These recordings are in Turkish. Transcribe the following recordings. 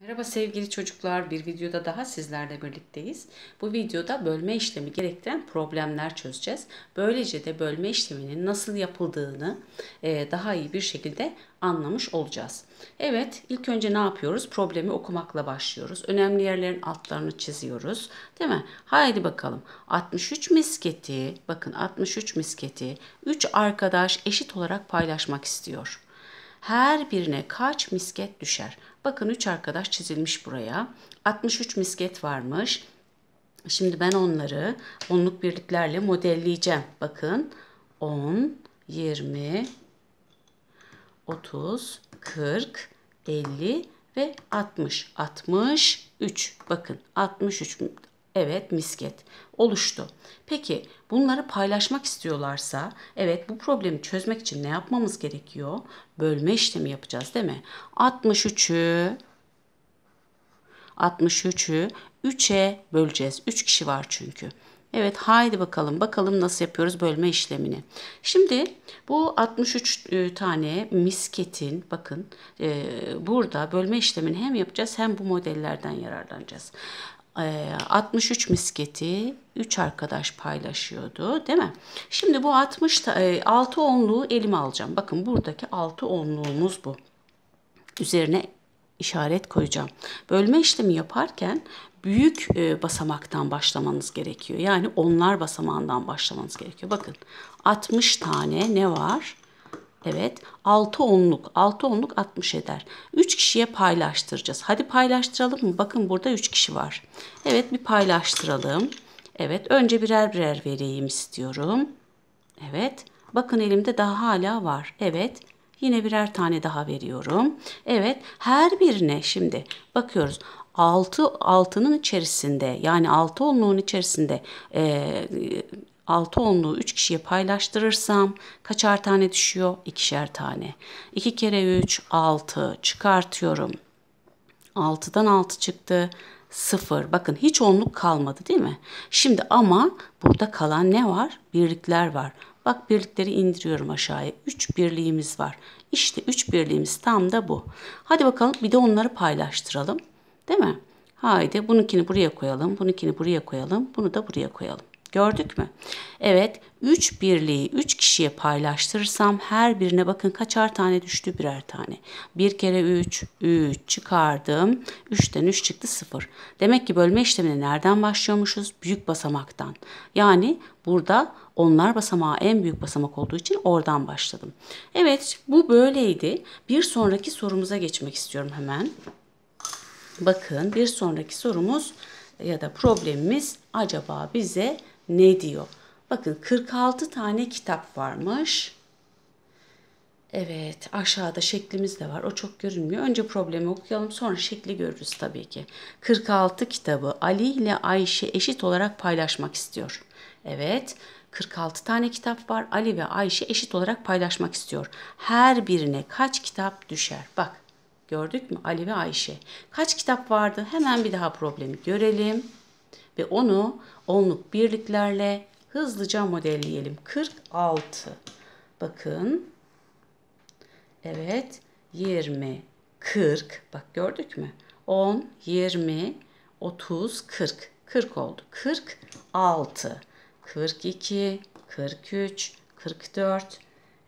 Merhaba sevgili çocuklar, bir videoda daha sizlerle birlikteyiz. Bu videoda bölme işlemi gerektiren problemler çözeceğiz. Böylece de bölme işleminin nasıl yapıldığını e, daha iyi bir şekilde anlamış olacağız. Evet, ilk önce ne yapıyoruz? Problemi okumakla başlıyoruz. Önemli yerlerin altlarını çiziyoruz. Değil mi? Haydi bakalım. 63 misketi, bakın 63 misketi 3 arkadaş eşit olarak paylaşmak istiyor her birine kaç misket düşer? Bakın 3 arkadaş çizilmiş buraya. 63 misket varmış. Şimdi ben onları onluk birliklerle modelleyeceğim. Bakın 10, 20, 30, 40, 50 ve 60. 63. Bakın 63 Evet misket oluştu. Peki bunları paylaşmak istiyorlarsa evet bu problemi çözmek için ne yapmamız gerekiyor? Bölme işlemi yapacağız değil mi? 63'ü 63'ü 3'e böleceğiz. 3 kişi var çünkü. Evet haydi bakalım bakalım nasıl yapıyoruz bölme işlemini. Şimdi bu 63 e, tane misketin bakın e, burada bölme işlemini hem yapacağız hem bu modellerden yararlanacağız. 63 ee, misketi 3 arkadaş paylaşıyordu değil mi? Şimdi bu 60 6 e, onluğu elime alacağım. Bakın buradaki 6 onluğumuz bu. Üzerine işaret koyacağım. Bölme işlemi yaparken büyük e, basamaktan başlamanız gerekiyor. Yani onlar basamağından başlamanız gerekiyor. Bakın 60 tane ne var? Evet 6 onluk 6 onluk 60 eder. 3 kişiye paylaştıracağız. Hadi paylaştıralım mı? Bakın burada 3 kişi var. Evet bir paylaştıralım. Evet önce birer birer vereyim istiyorum. Evet bakın elimde daha hala var. Evet yine birer tane daha veriyorum. Evet her birine şimdi bakıyoruz. 6 altının içerisinde yani 6 onluğun içerisinde e, 6 onluğu 3 kişiye paylaştırırsam kaçar tane düşüyor? İkişer tane. 2 kere 3 6 çıkartıyorum. 6'dan 6 çıktı. 0. Bakın hiç onluk kalmadı değil mi? Şimdi ama burada kalan ne var? Birlikler var. Bak birlikleri indiriyorum aşağıya. 3 birliğimiz var. İşte 3 birliğimiz tam da bu. Hadi bakalım bir de onları paylaştıralım. Değil mi? Haydi bununkini buraya koyalım, bununkini buraya koyalım, bunu da buraya koyalım. Gördük mü? Evet 3 birliği 3 kişiye paylaştırırsam her birine bakın kaçar tane düştü birer tane. Bir kere 3 3 çıkardım. 3'ten 3 çıktı 0. Demek ki bölme işlemine nereden başlıyormuşuz? Büyük basamaktan. Yani burada onlar basamağı en büyük basamak olduğu için oradan başladım. Evet bu böyleydi. Bir sonraki sorumuza geçmek istiyorum hemen. Bakın bir sonraki sorumuz ya da problemimiz acaba bize ne diyor? Bakın 46 tane kitap varmış. Evet aşağıda şeklimiz de var. O çok görünmüyor. Önce problemi okuyalım sonra şekli görürüz tabii ki. 46 kitabı Ali ile Ayşe eşit olarak paylaşmak istiyor. Evet 46 tane kitap var. Ali ve Ayşe eşit olarak paylaşmak istiyor. Her birine kaç kitap düşer? Bak gördük mü Ali ve Ayşe. Kaç kitap vardı? Hemen bir daha problemi görelim ve onu onluk birliklerle hızlıca modelleyelim. 46. Bakın. Evet. 20, 40. Bak gördük mü? 10, 20, 30, 40. 40 oldu. 46, 42, 43, 44.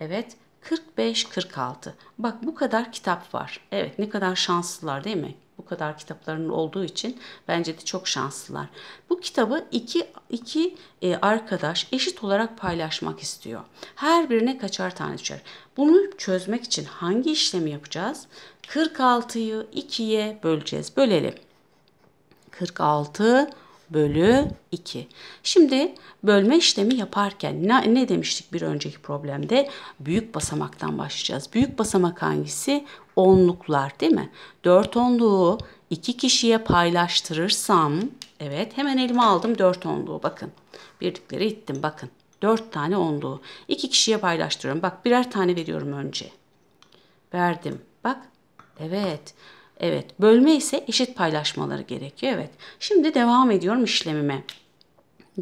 Evet. 45, 46. Bak bu kadar kitap var. Evet ne kadar şanslılar değil mi? kadar kitaplarının olduğu için bence de çok şanslılar. Bu kitabı iki, iki e, arkadaş eşit olarak paylaşmak istiyor. Her birine kaçar tane düşer. Bunu çözmek için hangi işlemi yapacağız? 46'yı 2'ye böleceğiz. Bölelim. 46 bölü 2. Şimdi bölme işlemi yaparken ne, ne demiştik bir önceki problemde? Büyük basamaktan başlayacağız. Büyük basamak hangisi? Onluklar değil mi? 4 onluğu 2 kişiye paylaştırırsam evet hemen elime aldım 4 onluğu bakın. Birlikleri ittim bakın. 4 tane onluğu 2 kişiye paylaştırıyorum. Bak birer tane veriyorum önce. Verdim. Bak evet Evet, bölme ise eşit paylaşmaları gerekiyor. Evet, şimdi devam ediyorum işlemime.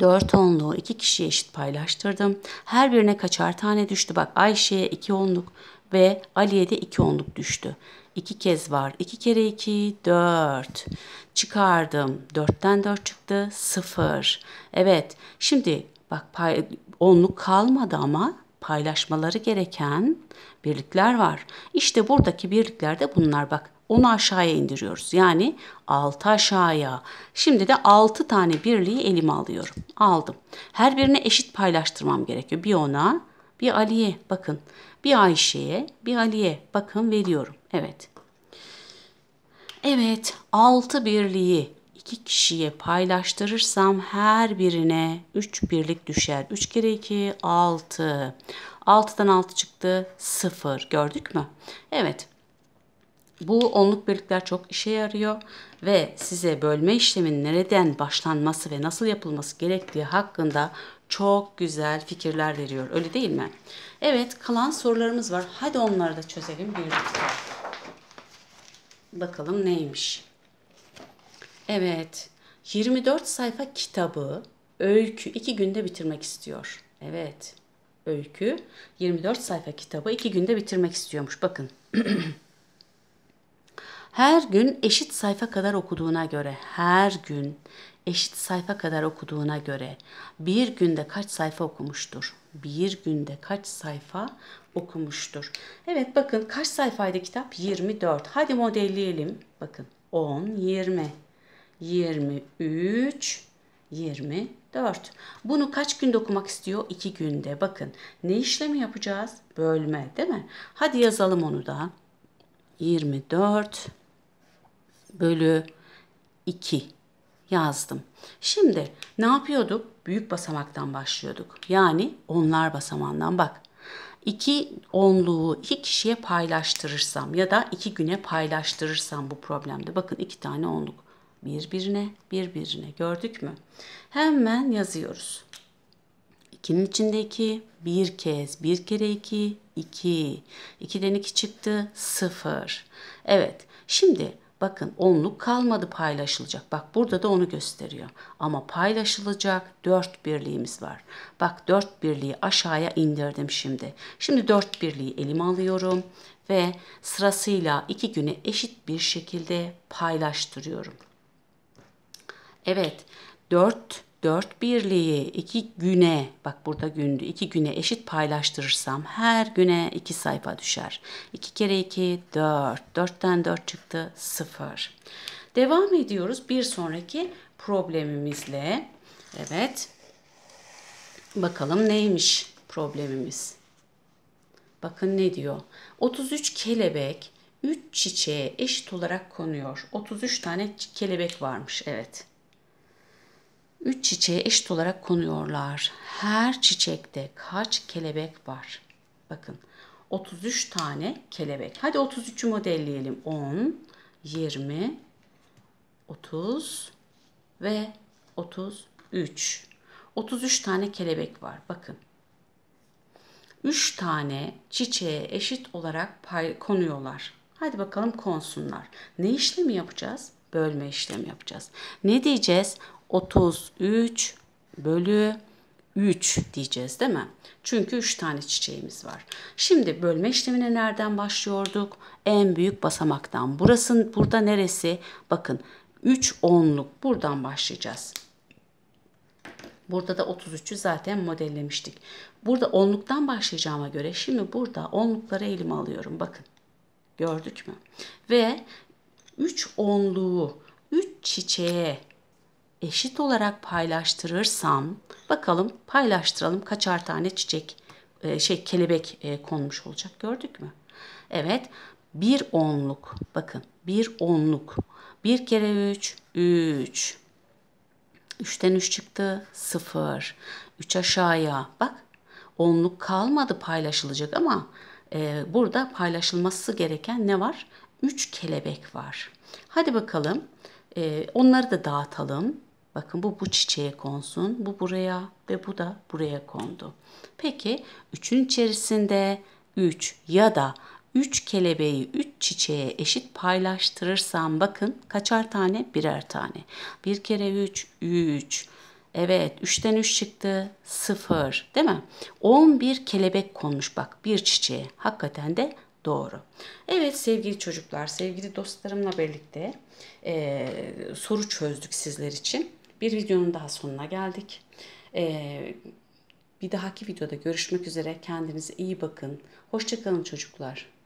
4 onluğu 2 kişiye eşit paylaştırdım. Her birine kaçar tane düştü? Bak Ayşe'ye 2 onluk ve Ali'ye de 2 onluk düştü. 2 kez var. 2 kere 2 4. Çıkardım. 4'ten 4 çıktı. 0. Evet. Şimdi bak pay, onluk kalmadı ama paylaşmaları gereken birlikler var. İşte buradaki birlikler de bunlar. Bak onu aşağıya indiriyoruz. Yani 6 aşağıya. Şimdi de 6 tane birliği elime alıyorum. Aldım. Her birine eşit paylaştırmam gerekiyor. Bir ona, bir Ali'ye bakın. Bir Ayşe'ye, bir Ali'ye bakın veriyorum. Evet. Evet, 6 birliği iki kişiye paylaştırırsam her birine 3 birlik düşer. 3 kere 2 6. 6'dan 6 çıktı 0. Gördük mü? Evet. Bu onluk birlikler çok işe yarıyor ve size bölme işleminin nereden başlanması ve nasıl yapılması gerektiği hakkında çok güzel fikirler veriyor. Öyle değil mi? Evet kalan sorularımız var. Hadi onları da çözelim birlikte. Bakalım neymiş? Evet 24 sayfa kitabı öykü 2 günde bitirmek istiyor. Evet öykü 24 sayfa kitabı 2 günde bitirmek istiyormuş. Bakın. her gün eşit sayfa kadar okuduğuna göre, her gün eşit sayfa kadar okuduğuna göre bir günde kaç sayfa okumuştur? Bir günde kaç sayfa okumuştur? Evet bakın kaç sayfaydı kitap? 24. Hadi modelleyelim. Bakın 10, 20, 23, 24. Bunu kaç günde okumak istiyor? 2 günde. Bakın ne işlemi yapacağız? Bölme değil mi? Hadi yazalım onu da. 24 bölü 2 yazdım. Şimdi ne yapıyorduk? Büyük basamaktan başlıyorduk. Yani onlar basamağından bak. İki onluğu iki kişiye paylaştırırsam ya da iki güne paylaştırırsam bu problemde. Bakın iki tane onluk birbirine birbirine gördük mü? Hemen yazıyoruz. İki'nin içindeki bir kez, bir kere iki iki 2'den 2 çıktı, sıfır. Evet, şimdi Bakın onluk kalmadı paylaşılacak. Bak burada da onu gösteriyor. Ama paylaşılacak dört birliğimiz var. Bak dört birliği aşağıya indirdim şimdi. Şimdi dört birliği elime alıyorum ve sırasıyla iki güne eşit bir şekilde paylaştırıyorum. Evet, 4 Dört birliği iki güne bak burada gündü iki güne eşit paylaştırırsam her güne iki sayfa düşer. 2 kere 2 4. 4'ten 4 çıktı 0. Devam ediyoruz bir sonraki problemimizle. Evet. Bakalım neymiş problemimiz. Bakın ne diyor. 33 kelebek 3 çiçeğe eşit olarak konuyor. 33 tane kelebek varmış. Evet. Üç çiçeğe eşit olarak konuyorlar. Her çiçekte kaç kelebek var? Bakın 33 tane kelebek. Hadi 33'ü modelleyelim. 10, 20, 30 ve 33. 33 tane kelebek var. Bakın. 3 tane çiçeğe eşit olarak pay konuyorlar. Hadi bakalım konsunlar. Ne işlemi yapacağız? Bölme işlemi yapacağız. Ne diyeceğiz? 33 bölü 3 diyeceğiz değil mi? Çünkü 3 tane çiçeğimiz var. Şimdi bölme işlemine nereden başlıyorduk? En büyük basamaktan. Burası, burada neresi? Bakın 3 onluk buradan başlayacağız. Burada da 33'ü zaten modellemiştik. Burada onluktan başlayacağıma göre şimdi burada onlukları elime alıyorum. Bakın gördük mü? Ve 3 onluğu 3 çiçeğe eşit olarak paylaştırırsam bakalım paylaştıralım kaçar tane çiçek e, şey kelebek e, konmuş olacak gördük mü? Evet bir onluk bakın bir onluk bir kere üç üç üçten üç çıktı sıfır üç aşağıya bak onluk kalmadı paylaşılacak ama e, burada paylaşılması gereken ne var? Üç kelebek var. Hadi bakalım. E, onları da dağıtalım. Bakın bu bu çiçeğe konsun. Bu buraya ve bu da buraya kondu. Peki 3'ün içerisinde 3 ya da 3 kelebeği 3 çiçeğe eşit paylaştırırsam bakın kaçar tane? Birer tane. 1 kere 3 3. Evet 3'ten 3 çıktı 0 değil mi? 11 kelebek konmuş bak bir çiçeğe. Hakikaten de doğru. Evet sevgili çocuklar, sevgili dostlarımla birlikte e, soru çözdük sizler için. Bir videonun daha sonuna geldik. Ee, bir dahaki videoda görüşmek üzere. Kendinize iyi bakın. Hoşçakalın çocuklar.